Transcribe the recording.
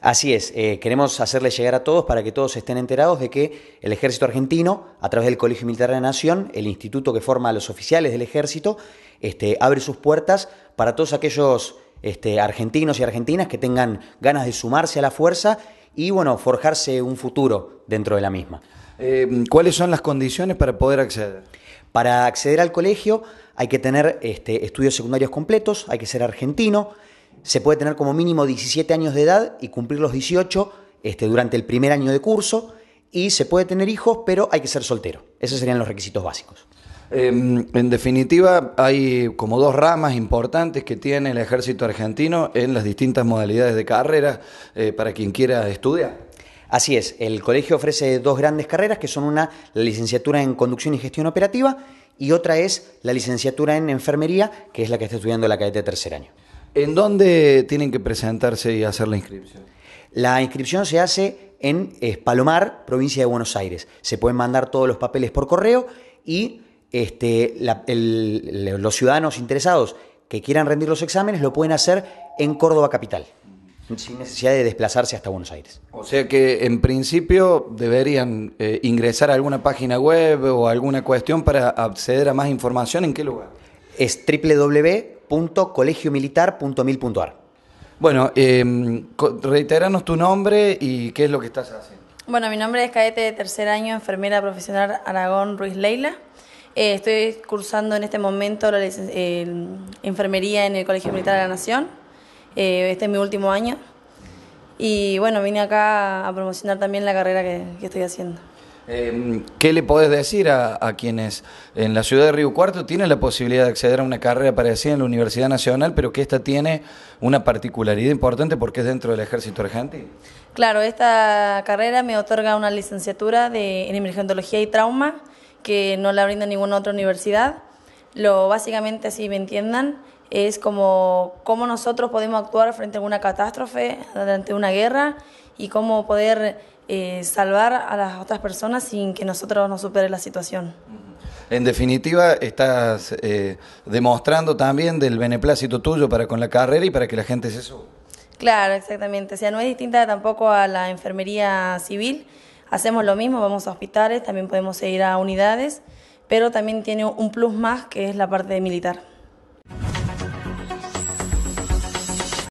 Así es, eh, queremos hacerle llegar a todos para que todos estén enterados de que el Ejército Argentino, a través del Colegio Militar de la Nación, el instituto que forma a los oficiales del Ejército, este, abre sus puertas para todos aquellos este, argentinos y argentinas que tengan ganas de sumarse a la fuerza y bueno, forjarse un futuro dentro de la misma. Em, ¿Cuáles son las condiciones para poder acceder? Para acceder al colegio hay que tener este, estudios secundarios completos, hay que ser argentino, se puede tener como mínimo 17 años de edad y cumplir los 18 este, durante el primer año de curso y se puede tener hijos, pero hay que ser soltero. Esos serían los requisitos básicos. Em, en definitiva, hay como dos ramas importantes que tiene el ejército argentino en las distintas modalidades de carrera eh, para quien quiera estudiar. Así es, el colegio ofrece dos grandes carreras que son una, la licenciatura en conducción y gestión operativa y otra es la licenciatura en enfermería, que es la que está estudiando la cadete de tercer año. ¿En dónde tienen que presentarse y hacer la inscripción? La inscripción se hace en eh, Palomar, provincia de Buenos Aires. Se pueden mandar todos los papeles por correo y este, los ciudadanos interesados que quieran rendir los exámenes lo pueden hacer en Córdoba Capital, sin necesidad de desplazarse hasta Buenos Aires. O sea que en principio deberían eh, ingresar a alguna página web o alguna cuestión para acceder a más información. ¿En qué lugar? Es www www.colegiomilitar.mil.ar. Bueno, em, reiteranos tu nombre y qué es lo que estás haciendo. Bueno, mi nombre es Caete, de tercer año, enfermera profesional Aragón Ruiz Leila. Eh, estoy cursando en este momento la enfermería en el Colegio Militar de la Nación. Eh, este es mi último año. Y bueno, vine acá a promocionar también la carrera que estoy haciendo. Em, ¿Qué le podés decir a, quienes en la ciudad de Río Cuarto tienen la posibilidad de acceder a una carrera parecida en la Universidad Nacional, pero que esta tiene una particularidad importante porque es dentro del ejército argentino? Claro, esta carrera me otorga una licenciatura de, en emergentología y trauma que no la brinda ninguna otra universidad. Lo básicamente, así me entiendan, es como cómo nosotros podemos actuar frente a una catástrofe, durante una guerra y cómo poder eh, salvar a las otras personas sin que nosotros nos supere la situación. En definitiva, estás eh, demostrando también del beneplácito tuyo para con la carrera y para que la gente se suba. Claro, exactamente. O sea, no es distinta tampoco a la enfermería civil. Hacemos lo mismo, vamos a hospitales, también podemos ir a unidades, pero también tiene un plus más que es la parte militar.